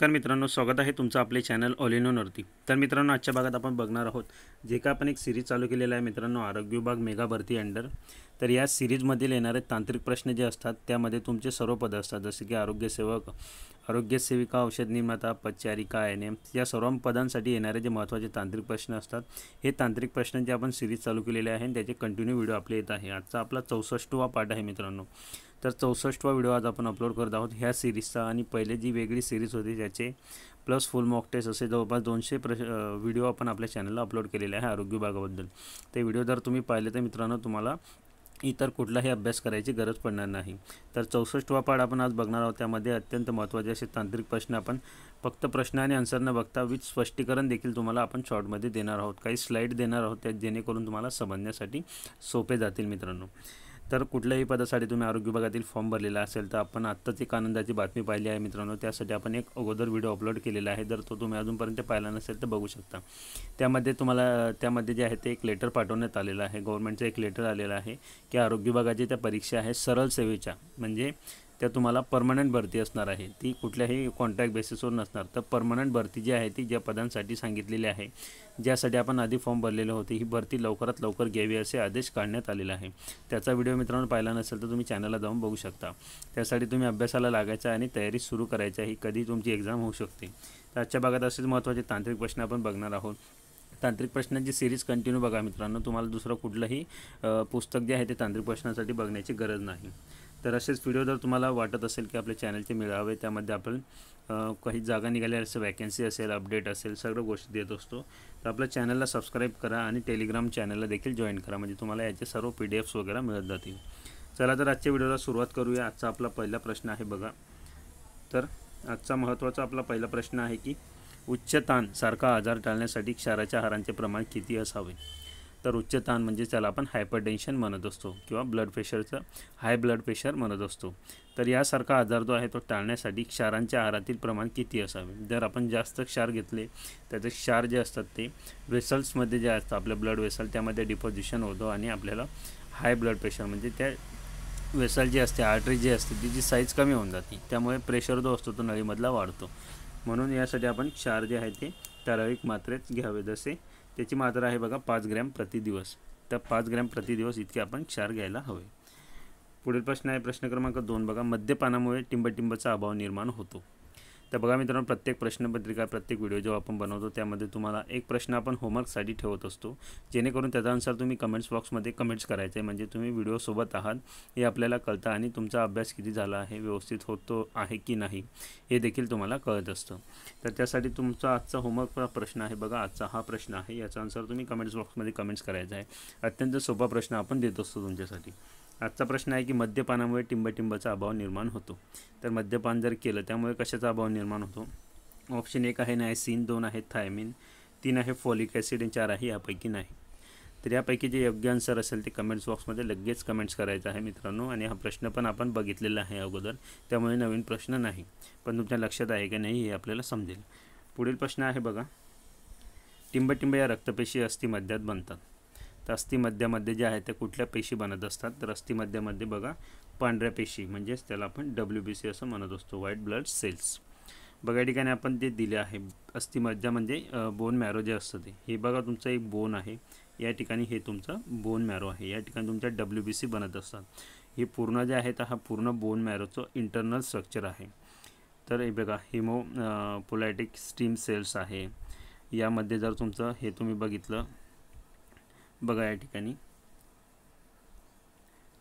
तर मित्रांनो स्वागत आहे तुमचं आपले चॅनल ऑलिनोनवरती तर मित्रांनो आजच्या भागात आपण बघणार आहोत जे का आपण एक सिरीज चालू केलेला आहे मित्रांनो आरोग्य विभाग मेगा भरती अंडर तर या सिरीजमधील येणारे तांत्रिक प्रश्न जे असतात त्यामध्ये तुमचे सर्व पद असतात जसे की आरोग्यसेवक आरोग्यसेविका औषध निर्माता पच्चारिका एन एम या सर्व पदांसाठी येणारे जे महत्त्वाचे तांत्रिक प्रश्न असतात हे तांत्रिक प्रश्न जे आपण सिरीज चालू केलेले आहे त्याचे कंटिन्यू व्हिडिओ आपले येत आहे आजचा आपला चौसष्टवा पाठ आहे मित्रांनो तर चौसष्टवा व्हिडिओ आज आपण अपलोड करत आहोत ह्या सिरीजचा आणि पहिले जी वेगळी सिरीज होती त्याचे प्लस फुल मॉक टेस्ट असे जवळपास दोनशे प्रश व्हिडिओ आपण आपल्या चॅनलला अपलोड केलेले आहे आरोग्य विभागाबद्दल ते व्हिडिओ जर तुम्ही पाहिले तर मित्रांनो तुम्हाला इतर कुठलाही अभ्यास करायची गरज पडणार नाही तर चौसष्टवा पाठ आपण आज बघणार आहोत त्यामध्ये अत्यंत महत्त्वाचे असे तांत्रिक प्रश्न आपण फक्त प्रश्न आणि आन्सर न बघता विथ स्पष्टीकरण देखील तुम्हाला आपण शॉर्टमध्ये देणार आहोत काही स्लाईड देणार आहोत त्या जेणेकरून तुम्हाला समजण्यासाठी सोपे जातील मित्रांनो तर कुठल्याही पदासाठी तुम्ही आरोग्य विभागातील फॉर्म भरलेला असेल तर आपण आत्ताच एक आनंदाची बातमी पाहिली आहे मित्रांनो त्यासाठी आपण एक अगोदर व्हिडिओ अपलोड केलेला आहे जर तो तुम्ही अजूनपर्यंत पाहिला नसेल तर बघू शकता त्यामध्ये तुम्हाला त्यामध्ये जे आहे ते एक लेटर पाठवण्यात आलेलं आहे गव्हर्नमेंटचं एक लेटर आलेलं आहे की आरोग्य विभागाची त्या परीक्षा आहे सरळ सेवेच्या म्हणजे त्या तुम्हाला परमनंट भरती असणार आहे ती कुठल्याही कॉन्ट्रॅक्ट बेसिसवर नसणार तर परमनंट भरती जी आहे ती ज्या पदांसाठी सांगितलेली आहे ज्यासाठी आपण आधी फॉर्म भरलेले होते ही भरती लवकरात लवकर घ्यावी असे आदेश काढण्यात आलेला आहे त्याचा व्हिडिओ मित्रांनो पाहिला नसेल तर तुम्ही चॅनलला जाऊन बघू शकता त्यासाठी तुम्ही अभ्यासाला लागायचा आणि तयारी सुरू करायची ही कधी तुमची एक्झाम होऊ शकते तर आजच्या भागात असेच महत्त्वाचे तांत्रिक प्रश्न आपण बघणार आहोत तांत्रिक प्रश्नांची सिरीज कंटिन्यू बघा मित्रांनो तुम्हाला दुसरं कुठलंही पुस्तक जे आहे ते तांत्रिक प्रश्नासाठी बघण्याची गरज नाही तर असेच व्हिडिओ जर तुम्हाला वाटत असेल की आपल्या चॅनलचे मिळावे त्यामध्ये आपण काही जागा निघाल्या असं वॅकन्सी असेल अपडेट असेल सगळं गोष्टी देत असतो तर आपल्या चॅनलला सबस्क्राईब करा आणि टेलिग्राम चॅनलला देखील जॉईन करा म्हणजे तुम्हाला याचे सर्व पी डी एफ्स वगैरे मिळत जातील चला तर आजच्या व्हिडिओला सुरुवात करूया आजचा आपला पहिला प्रश्न आहे बघा तर आजचा महत्त्वाचा आपला पहिला प्रश्न आहे की उच्च ताण सारखा आजार टाळण्यासाठी क्षाराच्या आहारांचे प्रमाण किती असावे तर उच्च ताण म्हणजे त्याला आपण हायपरटेन्शन म्हणत असतो किंवा ब्लड प्रेशरचं हाय ब्लड प्रेशर म्हणत असतो तर यासारखा आजार जो आहे तो टाळण्यासाठी क्षारांच्या आहारातील प्रमाण किती असावे जर आपण जास्त क्षार घेतले त्याचे क्षार जे असतात ते वेसल्समध्ये जे असतं आपलं ब्लड वेसल त्यामध्ये डिपोजिशन होतो आणि आपल्याला हाय ब्लड प्रेशर म्हणजे त्या वेसल जी असते आर्टरी जी असते तिची साईज कमी होऊन जाते त्यामुळे प्रेशर जो असतो तो नळीमधला वाढतो म्हणून यासाठी आपण क्षार जे आहे ते ठराविक मात्रेत घ्यावे जसे त्याची मात्रा आहे बघा पाच ग्रॅम प्रतिदिवस त्या पाच ग्रॅम प्रतिदिवस इतके आपण क्षार घ्यायला हवे पुढील प्रश्न आहे प्रश्न क्रमांक दोन बघा मद्यपानामुळे टिंबटिंबचा अभाव निर्माण होतो तो बघा मित्रांनो प्रत्येक प्रश्नपत्रिका प्रत्येक वीडियो जो आपण बनवतो त्यामध्ये एक प्रश्न अपन होमवर्कसाठी ठेवत असतो जेणेकरून त्याच्यानुसार तुम्ही कमेंट्स बॉक्समध्ये कमेंट्स करायचे म्हणजे तुम्ही व्हिडिओसोबत आहात ये अपने कलता आणि तुमचा अभ्यास किती झाला व्यवस्थित हो तो है कि नहीं देखील तुम्हाला कळत असतं तर त्यासाठी तुमचा आजचा होमवर्क प्रश्न है बगा आज का हा प्रश्न है यहाँ आन्सर तुम्हें कमेंट्स बॉक्स में कमेंट्स कराए अत्यंत सोपा प्रश्न आपण देत असतो आजचा प्रश्न आहे की मद्यपानामुळे टिंबटिंबाचा अभाव निर्माण होतो तर मद्यपान जर केलं त्यामुळे कशाचा अभाव निर्माण होतो ऑप्शन एक आहे नायसिन दोन आहे थायमिन तीन आहे फॉलिक ॲसिड आणि चार आहे यापैकी नाही तर यापैकी जे योग्य आन्सर असेल ते कमेंट्स बॉक्समध्ये लगेच कमेंट्स करायचं आहे मित्रांनो आणि हा प्रश्न पण आपण बघितलेला आहे अगोदर त्यामुळे नवीन प्रश्न नाही पण तुमच्या लक्षात आहे की नाही हे आपल्याला समजेल पुढील प्रश्न आहे बघा टिंबटिंब या रक्तपेशी अस्थिमध्यात बनतात तर अस्थिमध्यामध्ये जे आहे त्या कुठल्या पेशी बनत असतात तर अस्थिमध्यामध्ये बघा पांढऱ्या पेशी म्हणजेच त्याला आपण डब्ल्यू बी सी असं म्हणत असतो व्हाईट ब्लड सेल्स बघा ठिकाणी आपण ते दिले आहे अस्थिमध्या म्हणजे बोन मॅरो जे असतं ते हे बघा तुमचं एक बोन आहे या ठिकाणी हे तुमचं बोन मॅरो आहे या ठिकाणी तुमच्या डब्ल्यू बी सी बनत असतात हे पूर्ण जे आहे तर हा पूर्ण बोन मॅरोचं इंटरनल स्ट्रक्चर आहे तर हे बघा हिमो पोलायटिक स्टीम सेल्स आहे यामध्ये जर तुमचं हे तुम्ही बघितलं बघा या ठिकाणी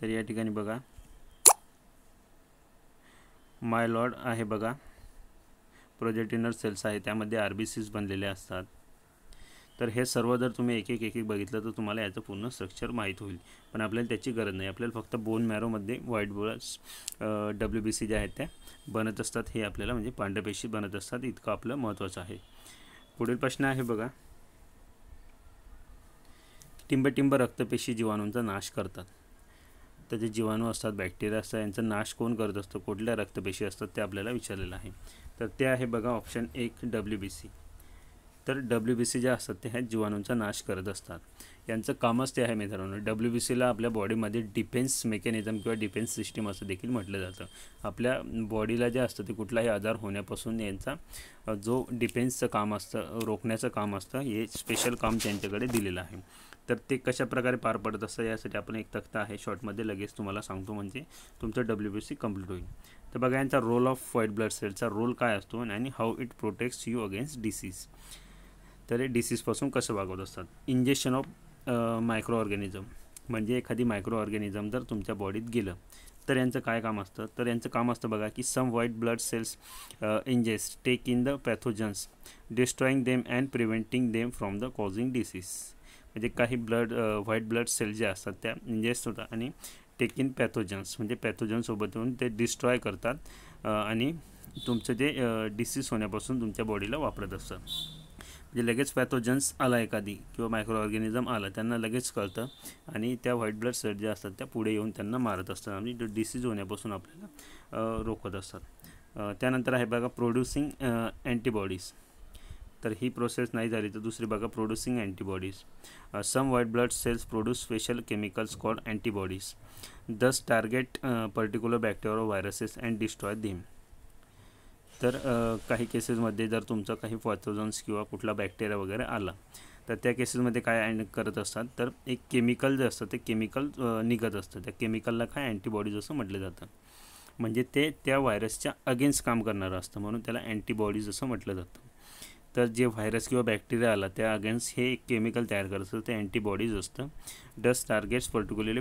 तर या ठिकाणी बघा माय लॉर्ड आहे बघा इनर सेल्स आहे त्यामध्ये आर बी सीज बनलेले असतात तर हे सर्व जर तुम्ही एक एक एक एक बघितलं तर तुम्हाला याचं पूर्ण स्ट्रक्चर माहीत होईल पण आपल्याला त्याची गरज नाही आपल्याला फक्त बोन मॅरोमध्ये व्हाईट बोलस डब्ल्यू बी सी ज्या आहेत त्या बनत असतात हे आपल्याला म्हणजे पांढरपेशी बनत असतात इतकं आपलं महत्त्वाचं आहे पुढील प्रश्न आहे बघा टिंबटिंब रक्तपेशी जीवाणूंचा नाश करतात तर जे जीवाणू असतात बॅक्टेरिया असतात यांचा नाश कोण करत असतो कुठल्या रक्तपेशी असतात ते आपल्याला विचारलेलं आहे तर ते आहे बघा ऑप्शन एक डब्ल्यू बी सी तर डब्ल्यू बी सी जे असतात ते ह्या जीवाणूंचा नाश करत असतात यांचं कामच ते आहे मित्रांनो डब्ल्यू बी सीला आपल्या बॉडीमध्ये डिफेन्स मेकॅनिझम किंवा डिफेन्स सिस्टीम असं देखील म्हटलं जातं आपल्या बॉडीला जे असतं ते कुठलाही आजार होण्यापासून यांचा जो डिफेन्सचं काम असतं रोखण्याचं काम असतं हे स्पेशल काम त्यांच्याकडे दिलेलं आहे तर ते कशा प्रकारे पार पडत असतं यासाठी आपण एक तक्ता आहे शॉर्टमध्ये लगेच तुम्हाला सांगतो म्हणजे तुमचं डब्ल्यू बी सी कम्प्लीट होईल तर बघा यांचा रोल ऑफ व्हाईट ब्लड सेलचा रोल काय असतो आणि how it protects you against disease तर हे डिसीजपासून कसं वागवत असतात इंजेक्शन ऑफ मायक्रो ऑर्गॅनिझम म्हणजे एखादी मायक्रो ऑर्गॅनिझम जर तुमच्या बॉडीत गेलं तर यांचं काय काम असतं तर यांचं काम असतं बघा की some white blood cells ingest take in the pathogens destroying them and preventing them from the causing disease म्हणजे काही ब्लड व्हाईट ब्लड सेल्स ज्या असतात त्या इंजेस्ट होतात आणि टेक इन पॅथोजन्स म्हणजे पॅथोजन्ससोबत येऊन ते डिस्ट्रॉय करतात आणि तुमचं जे डिसीज होण्यापासून तुमच्या बॉडीला वापरत असतं म्हणजे लगेच पॅथोजन्स आला एखादी किंवा मायक्रो ऑर्गॅनिझम आला त्यांना लगेच कळतं आणि त्या व्हाईट ब्लड सेल ज्या असतात त्या पुढे येऊन त्यांना मारत असतात आणि डिसीज होण्यापासून आपल्याला रोखत असतात त्यानंतर आहे बघा प्रोड्युसिंग अँटीबॉडीज तर ही प्रोसेस नाही झाली तर दुसरी बघा producing antibodies some white blood cells produce special chemicals called antibodies that target particular bacteria viruses and destroy them तर काही केसेसमध्ये जर तुमचा काही पॅथोजन्स किंवा कुठला बॅक्टेरिया वगैरे आला तर त्या केसेसमध्ये काय अँड करत असतात तर एक केमिकल जे असतं ते केमिकल निघत असतं त्या केमिकलला काय अँटीबॉडीज असं म्हटलं जातं म्हणजे ते त्या व्हायरसच्या अगेन्स्ट काम करणारं असतं म्हणून त्याला अँटीबॉडीज असं म्हटलं जातं तर जे व्हायरस किंवा बॅक्टेरिया आला त्या अगेन्स्ट हे एक केमिकल तयार करत असतं ते अँटीबॉडीज असतं डस्ट टार्गेट्स पर्टिक्युलरली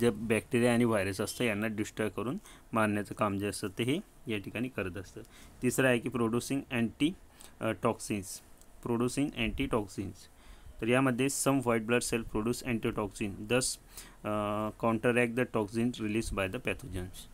जे बॅक्टेरिया आणि व्हायरस असतं यांना डिस्ट्रॉय करून मारण्याचं काम जे असतं ते हे या ठिकाणी करत असतं तिसरं आहे की producing antitoxins producing antitoxins तर यामध्ये some white blood cell produce antitoxin that counteract the toxin release by the pathogens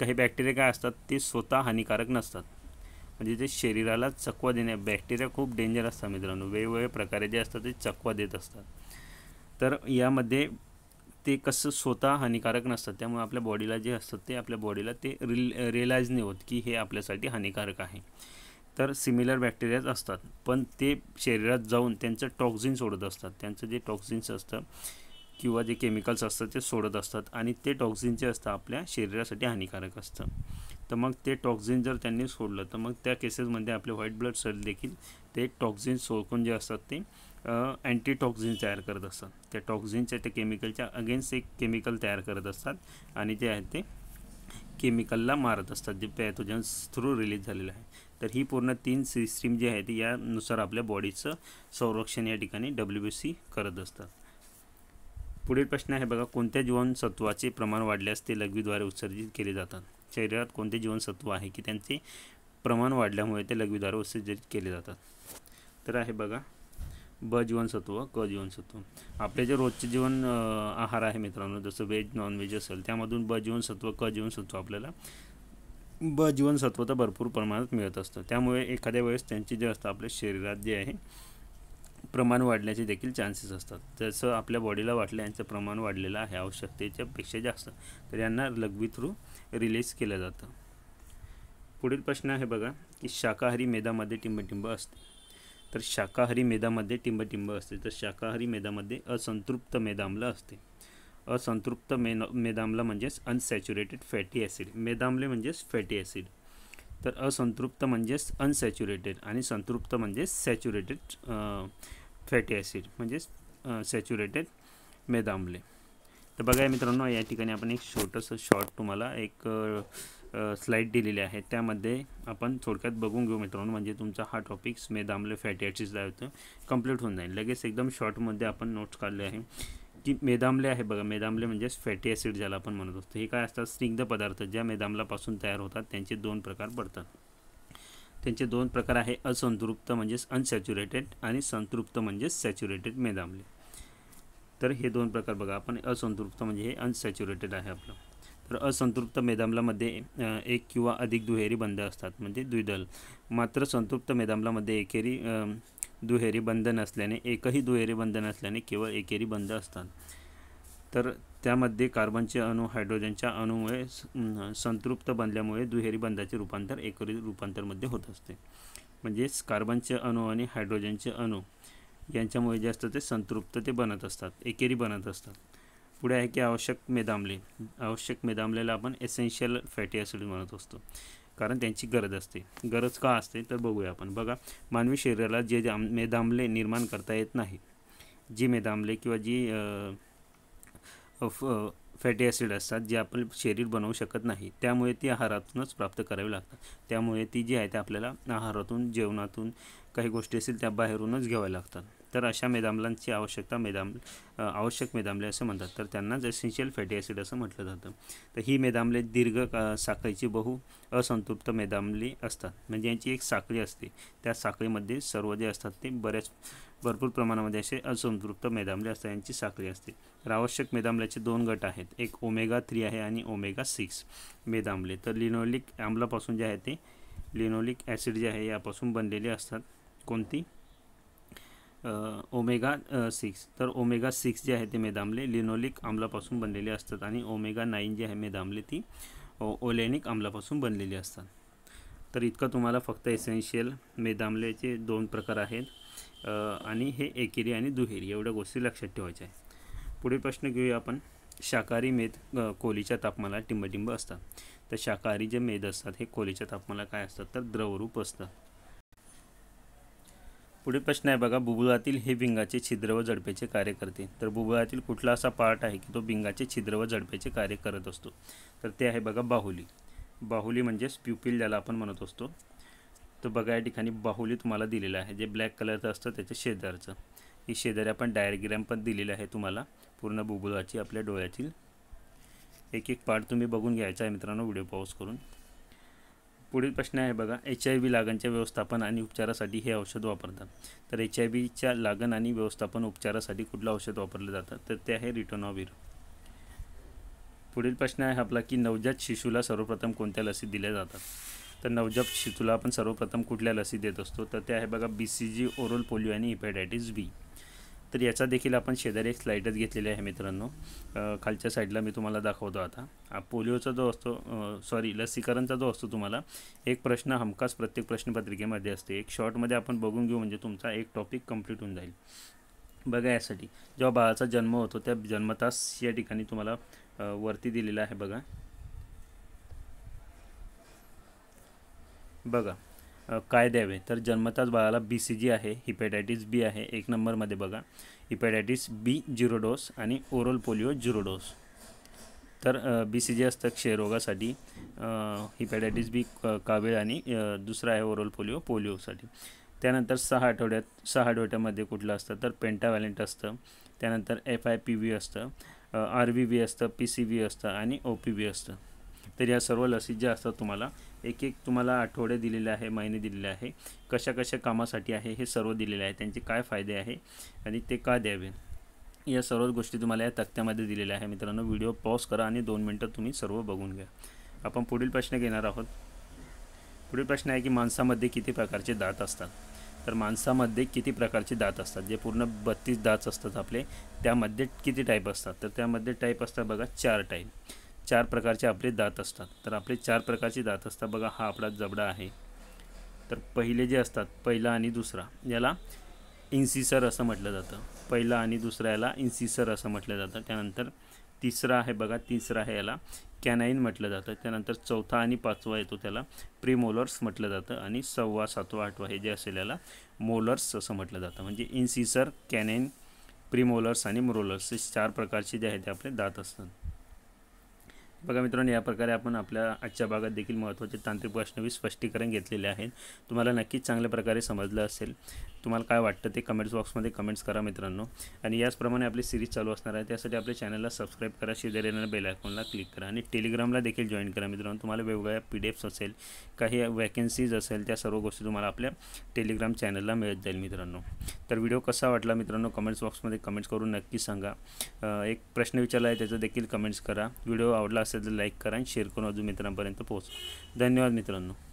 काही बॅक्टेरिया काय असतात ते स्वतः हानिकारक नसतात म्हणजे ते शरीराला चकवा देणे बॅक्टेरिया खूप डेंजर असतात मित्रांनो वेगवेगळ्या प्रकारे जे असतात ते चकवा देत असतात तर यामध्ये ते कसं स्वतः हानिकारक नसतात त्यामुळे आपल्या बॉडीला जे असतात ते आपल्या बॉडीला ते रिल रिअलाईज नाही होत की हे आपल्यासाठी हानिकारक आहे तर सिमिलर बॅक्टेरियाज असतात पण ते शरीरात जाऊन त्यांचं टॉक्झिन सोडत असतात त्यांचं जे टॉक्झिन्स असतं किंवा जे केमिकल्स असतात ते सोडत असतात आणि ते टॉक्झिन जे असतं आपल्या शरीरासाठी हानिकारक असतं तर मग ते टॉक्झिन जर त्यांनी सोडलं तर मग त्या केसेसमध्ये आपले व्हाईट ब्लड सेल देखील ते टॉक्झिन सोडून जे असतात ते अँटीटॉक्झिन तयार करत असतात त्या टॉक्झिनच्या त्या केमिकलच्या अगेन्स्ट एक केमिकल तयार करत असतात आणि जे आहे ते केमिकलला मारत असतात जे पॅथोजन्स थ्रू रिलीज झालेलं आहे तर ही पूर्ण तीन सिस्टीम जी आहे ती यानुसार आपल्या बॉडीचं संरक्षण या ठिकाणी डब्ल्यू बी सी करत असतात पुढील प्रश्न आहे बघा कोणत्या जीवनसत्वाचे प्रमाण वाढल्यास ते लघवीद्वारे उत्सर्जित केले जातात शरीरात कोणते जीवनसत्व आहे की त्यांचे प्रमाण वाढल्यामुळे ते लघवीद्वारे उत्सर्जित केले जातात तर आहे बघा ब जीवनसत्व क जीवनसत्व आपले जे रोजचे जीवन आहार आहे मित्रांनो जसं व्हेज नॉनव्हेज असेल त्यामधून ब जीवनसत्व क जीवनसत्व आपल्याला ब जीवनसत्व तर भरपूर प्रमाणात मिळत असतं त्यामुळे एखाद्या वेळेस त्यांची जे असतं आपल्या शरीरात जे आहे प्रमाण वाढण्याचे देखील चान्सेस असतात जसं आपल्या बॉडीला वाटलं यांचं प्रमाण वाढलेलं आहे आवश्यकतेच्यापेक्षा जास्त तर यांना लघवी थ्रू रिलीज केलं जातं पुढील प्रश्न आहे बघा की शाकाहारी मेदामध्ये टिंबटिंब असते तर शाकाहारी मेदामध्ये टिंबटिंब असते तर शाकाहारी मेदामध्ये असंतृप्त मेदाम्ल असते असंतृप्त मेन मेदाम्ल म्हणजेच अनसॅच्युरेटेड फॅटी ॲसिड मेदामले म्हणजेच फॅटी ॲसिड तर असंतृप्त म्हणजेच अनसॅच्युरेटेड आणि संतृप्त म्हणजेच सॅच्युरेटेड फॅटी ॲसिड म्हणजेच सॅच्युरेटेड मेदामले तर बघा मित्रांनो या ठिकाणी आपण एक छोटंसं शॉर्ट तुम्हाला एक स्लाईड दिलेली आहे त्यामध्ये आपण थोडक्यात बघून घेऊ मित्रांनो म्हणजे तुमचा हा टॉपिक्स मेदामले फॅटी ॲसिड आहे होतं कम्प्लीट होऊन जाईल लगेच एकदम शॉर्टमध्ये आपण नोट्स काढले आहे की मेदामले आहे बघा मेदामले म्हणजेच फॅटी ॲसिड ज्याला आपण म्हणत असतो हे काय असतात स्निग्ध पदार्थ ज्या मेदामलापासून तयार होतात त्यांचे दोन प्रकार पडतात त्यांचे दोन प्रकार आहे असंतृप्त म्हणजेच अनसॅच्युरेटेड आणि संतृप्त म्हणजेच सॅच्युरेटेड मेदामले तर हे दोन प्रकार बघा आपण असंतृप्त म्हणजे हे अनसॅच्युरेटेड आहे आपलं तर असंतृप्त मेदामलामध्ये एक किंवा अधिक दुहेरी बंध असतात म्हणजे द्विदल मात्र संतृप्त मेदामलामध्ये एकेरी दुहेरी बंध नसल्याने एकही दुहेरी बंध नसल्याने केवळ एकेरी बंध असतात तर त्यामध्ये कार्बनचे अणू हायड्रोजनच्या अणूमुळे संतृप्त बनल्यामुळे दुहेरी बंधाचे रूपांतर एकेरी रूपांतरमध्ये होत असते म्हणजेच कार्बनचे अणू आणि हायड्रोजनचे अणू यांच्यामुळे जे असतं ते संतृप्त ते बनत असतात एकेरी बनत असतात पुढे आहे की आवश्यक मेदामले आवश्यक मेदामलेला आपण एसेन्शियल फॅटी ॲसिड म्हणत असतो कारण त्यांची गरज असते गरज का असते तर बघूया आपण बघा मानवी शरीराला जे मेदामले निर्माण करता येत नाही जी मेदामले किंवा जी फॅटी ॲसिड असतात जे आपण शरीर बनवू शकत नाही त्यामुळे ती आहारातूनच प्राप्त करावी लागतात त्यामुळे ती जी आहे ते आपल्याला आहारातून जेवणातून काही गोष्टी असतील त्या बाहेरूनच घ्याव्या लागतात तर अशा मेदामलांची आवश्यकता मेदाम आवश्यक मेदामले असं म्हणतात तर त्यांनाच एसेन्शियल फॅटी ॲसिड असं म्हटलं जातं तर ही मेदामले दीर्घ साखळीची बहु असंतृप्त मेदामली असतात म्हणजे यांची एक साखळी असते त्या साखळीमध्ये सर्व जे असतात ते बऱ्याच भरपूर प्रमाणामध्ये असे असंतृप्त मेदामले असतात यांची साखळी असते तर आवश्यक मेदामल्याचे दोन गट आहेत एक ओमेगा थ्री आहे आणि ओमेगा सिक्स मेदामले तर लिनोलिक आम्लापासून जे आहे ते लिनोलिक ॲसिड जे आहे यापासून बनलेले असतात कोणती ओमेगा सिक्स तर ओमेगा सिक्स जे आहे ते मेदामले लिनोलिक आम्लापासून बनलेले असतात आणि ओमेगा नाईन जे आहे मेदामले ती ओलेनिक आम्लापासून बनलेली असतात तर इतकं तुम्हाला फक्त एसेन्शियल मेदामलेचे दोन प्रकार आहेत आणि हे एकेरी आणि दुहेरी एवढ्या गोष्टी लक्षात ठेवायच्या आहे पुढील प्रश्न घेऊया आपण शाकाहारी मेद कोलीच्या तापमानाला टिंबटिंब असतात तर शाकाहारी जे मेद असतात हे खोलीच्या तापमानाला काय असतात तर द्रवरूप असतात पुढे प्रश्न आहे बघा बुबुळातील हे बिंगाचे छिद्र व जडपेचे कार्य करते तर बुबुळातील कुठला असा पार्ट आहे की तो बिंगाचे छिद्र व जडपेचे कार्य करत असतो तर ते आहे बघा बाहुली बाहुली म्हणजेच प्युपिल ज्याला आपण म्हणत असतो तर बघा या ठिकाणी बाहुली तुम्हाला दिलेलं आहे जे ब्लॅक कलरचं असतं त्याच्या शेजारचं ही शेजारी आपण डायग्रॅम पण दिलेलं आहे तुम्हाला पूर्ण बुबुळाची आपल्या डोळ्यातील एक एक पार्ट तुम्ही बघून घ्यायचा आहे मित्रांनो व्हिडिओ पॉज करून पुढील प्रश्न आहे बघा एच आय व्ही लागणच्या व्यवस्थापन आणि उपचारासाठी हे औषध वापरतात तर एच आय व्हीच्या लागण आणि व्यवस्थापन उपचारासाठी कुठलं औषध वापरलं जातं तर ते आहे रिटोनॉविर पुढील प्रश्न आहे आपला की नवजात शिशूला सर्वप्रथम कोणत्या लसी दिल्या जातात तर नवजात शिशूला आपण सर्वप्रथम कुठल्या लसी देत असतो तर ते आहे बघा B C G oral polio आणि हिपॅटायटीस बी तर याचा देखील आपण शेजारी एक स्लाईडच घेतलेली आहे मित्रांनो खालच्या साईडला मी तुम्हाला दाखवतो आता पोलिओचा जो असतो सॉरी लसीकरणचा जो असतो तुम्हाला एक प्रश्न हमखास प्रत्येक प्रश्नपत्रिकेमध्ये असते एक शॉर्टमध्ये आपण बघून घेऊ म्हणजे तुमचा एक टॉपिक कंप्लीट होऊन जाईल बघा यासाठी जेव्हा बाळाचा जन्म होतो त्या जन्मतास या ठिकाणी तुम्हाला वरती दिलेला आहे बघा बघा काय द्यावे तर जन्मताच बाळाला बी सी जी आहे हिपॅटायटिस बी आहे एक नंबरमध्ये बघा हिपॅटायटीस बी झिरो डोस आणि ओरल पोलिओ झिरो डोस तर बी सी जी असतं क्षयरोगासाठी हिपॅटायटिस बी कावीळ आणि दुसरा आहे ओरल पोलिओ पोलिओसाठी त्यानंतर सहा आठवड्यात सहा आठवड्यामध्ये कुठलं असतं तर पेंटाव्हॅलेंट असतं त्यानंतर एफ आय पी व्ही असतं आर व्ही व्ही असतं पी सी व्ही असतं आणि ओ पी व्ही असतं तर या सर्व लसी ज्या असतात तुम्हाला एक एक तुम्हाला आठवडे दिलेले आहे महिने दिलेले आहे कशा कशा कामासाठी आहे हे सर्व दिलेले आहे त्यांचे काय फायदे आहे आणि ते का द्यावे या सर्व गोष्टी तुम्हाला या तक्त्यामध्ये दिलेल्या आहे मित्रांनो व्हिडिओ पॉज करा आणि दोन मिनटं तुम्ही सर्व बघून घ्या आपण पुढील प्रश्न घेणार आहोत पुढील प्रश्न आहे की माणसामध्ये किती प्रकारचे दात असतात तर माणसामध्ये किती प्रकारचे दात असतात जे पूर्ण बत्तीस दात असतात आपले त्यामध्ये किती टाईप असतात तर त्यामध्ये टाईप असतात बघा चार टाईप चार प्रकारचे आपले दात असतात तर आपले चार प्रकारचे दात असतात बघा हा आपला जबडा आहे तर पहिले जे असतात पहिला आणि दुसरा याला इन्सिसर असं म्हटलं जातं पहिला आणि दुसरा याला इन्सिसर असं म्हटलं जातं त्यानंतर तिसरा आहे बघा तिसरा आहे याला कॅनाईन म्हटलं जातं त्यानंतर चौथा आणि पाचवा येतो त्याला प्रीमोलर्स म्हटलं जातं आणि सव्वा सातवा आठवा हे जे असेल याला मोलर्स असं म्हटलं जातं म्हणजे इन्सिसर कॅनाईन प्रीमोलर्स आणि मोलर्स हे चार प्रकारचे जे आहेत ते आपले दात असतात बघा मित्रांनो या प्रकारे आपण आपल्या आजच्या भागात देखील महत्त्वाचे तांत्रिक प्रश्नवी स्पष्टीकरण घेतलेले आहेत तुम्हाला नक्कीच चांगल्या प्रकारे समजलं असेल तुम्हाला काय वाटतं ते कमेंट्स बॉक्समध्ये कमेंट्स करा मित्रांनो आणि याचप्रमाणे आपली सिरीज चालू असणार आहे त्यासाठी आपल्या चॅनलला सबस्क्राईब करा शेजारी येणाऱ्या बेल आयकॉनला क्लिक करा आणि टेलिग्रामला देखील जॉईन करा मित्रांनो तुम्हाला वेगवेगळ्या पी डी असेल काही वॅकन्सीज असेल त्या सर्व गोष्टी तुम्हाला आपल्या टेलिग्राम चॅनलला मिळत जाईल मित्रांनो तर व्हिडिओ कसा वाटला मित्रांनो कमेंट्स बॉक्समध्ये कमेंट्स करून नक्की सांगा एक प्रश्न विचारला आहे त्याचं देखील कमेंट्स करा व्हिडिओ आवडला असेल तर लाईक करा आणि शेअर करून अजून मित्रांपर्यंत पोहोच धन्यवाद मित्रांनो